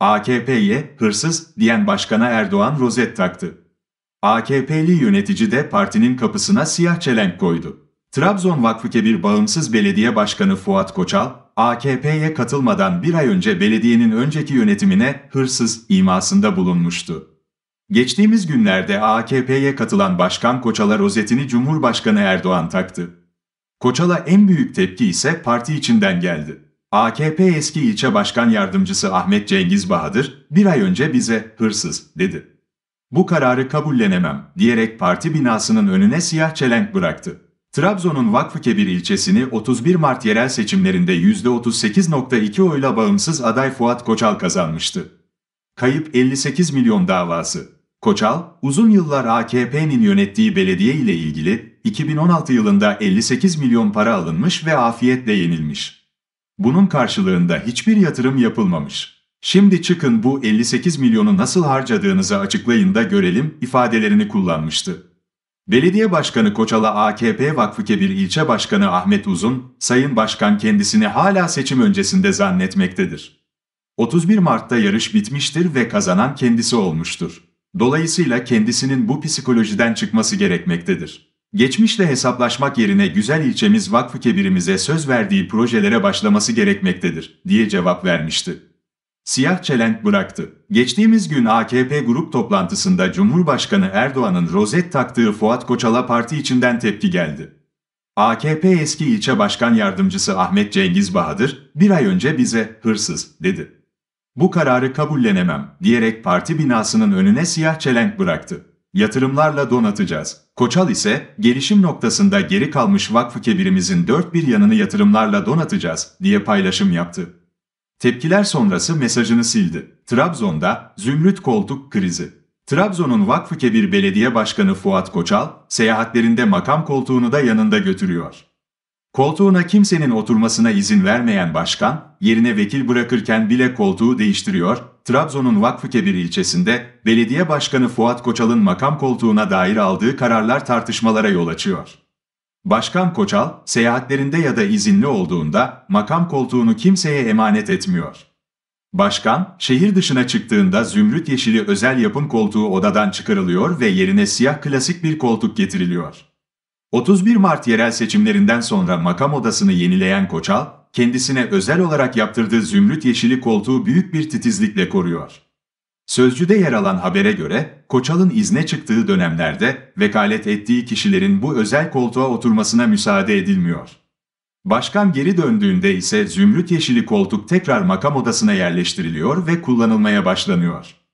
AKP'ye hırsız diyen Başkana Erdoğan rozet taktı. AKP'li yönetici de partinin kapısına siyah çelenk koydu. Trabzon Vakfıkebir Bağımsız Belediye Başkanı Fuat Koçal, AKP'ye katılmadan bir ay önce belediyenin önceki yönetimine hırsız imasında bulunmuştu. Geçtiğimiz günlerde AKP'ye katılan Başkan Koçal'a rozetini Cumhurbaşkanı Erdoğan taktı. Koçal'a en büyük tepki ise parti içinden geldi. AKP eski ilçe başkan yardımcısı Ahmet Cengiz Bahadır, bir ay önce bize hırsız dedi. Bu kararı kabullenemem diyerek parti binasının önüne siyah çelenk bıraktı. Trabzon'un Vakfıkebir ilçesini 31 Mart yerel seçimlerinde %38.2 oyla bağımsız aday Fuat Koçal kazanmıştı. Kayıp 58 milyon davası. Koçal, uzun yıllar AKP'nin yönettiği belediye ile ilgili 2016 yılında 58 milyon para alınmış ve afiyetle yenilmiş. Bunun karşılığında hiçbir yatırım yapılmamış. Şimdi çıkın bu 58 milyonu nasıl harcadığınızı açıklayın da görelim ifadelerini kullanmıştı. Belediye Başkanı Koçalı AKP Vakfıkebir İlçe Başkanı Ahmet Uzun, Sayın Başkan kendisini hala seçim öncesinde zannetmektedir. 31 Mart'ta yarış bitmiştir ve kazanan kendisi olmuştur. Dolayısıyla kendisinin bu psikolojiden çıkması gerekmektedir geçmişle hesaplaşmak yerine güzel ilçemiz vakfı kebirimize söz verdiği projelere başlaması gerekmektedir, diye cevap vermişti. Siyah çelenk bıraktı. Geçtiğimiz gün AKP grup toplantısında Cumhurbaşkanı Erdoğan'ın rozet taktığı Fuat Koçal'a parti içinden tepki geldi. AKP eski ilçe başkan yardımcısı Ahmet Cengiz Bahadır, bir ay önce bize hırsız dedi. Bu kararı kabullenemem diyerek parti binasının önüne siyah çelenk bıraktı. Yatırımlarla donatacağız. Koçal ise, gelişim noktasında geri kalmış vakfı kebirimizin dört bir yanını yatırımlarla donatacağız diye paylaşım yaptı. Tepkiler sonrası mesajını sildi. Trabzon'da zümrüt koltuk krizi. Trabzon'un Vakfı Kebir Belediye Başkanı Fuat Koçal, seyahatlerinde makam koltuğunu da yanında götürüyor. Koltuğuna kimsenin oturmasına izin vermeyen başkan, yerine vekil bırakırken bile koltuğu değiştiriyor, Trabzon'un Vakfıkebir ilçesinde belediye başkanı Fuat Koçal'ın makam koltuğuna dair aldığı kararlar tartışmalara yol açıyor. Başkan Koçal, seyahatlerinde ya da izinli olduğunda makam koltuğunu kimseye emanet etmiyor. Başkan, şehir dışına çıktığında zümrüt yeşili özel yapım koltuğu odadan çıkarılıyor ve yerine siyah klasik bir koltuk getiriliyor. 31 Mart yerel seçimlerinden sonra makam odasını yenileyen Koçal, kendisine özel olarak yaptırdığı zümrüt yeşili koltuğu büyük bir titizlikle koruyor. Sözcü'de yer alan habere göre, Koçal'ın izne çıktığı dönemlerde vekalet ettiği kişilerin bu özel koltuğa oturmasına müsaade edilmiyor. Başkan geri döndüğünde ise zümrüt yeşili koltuk tekrar makam odasına yerleştiriliyor ve kullanılmaya başlanıyor.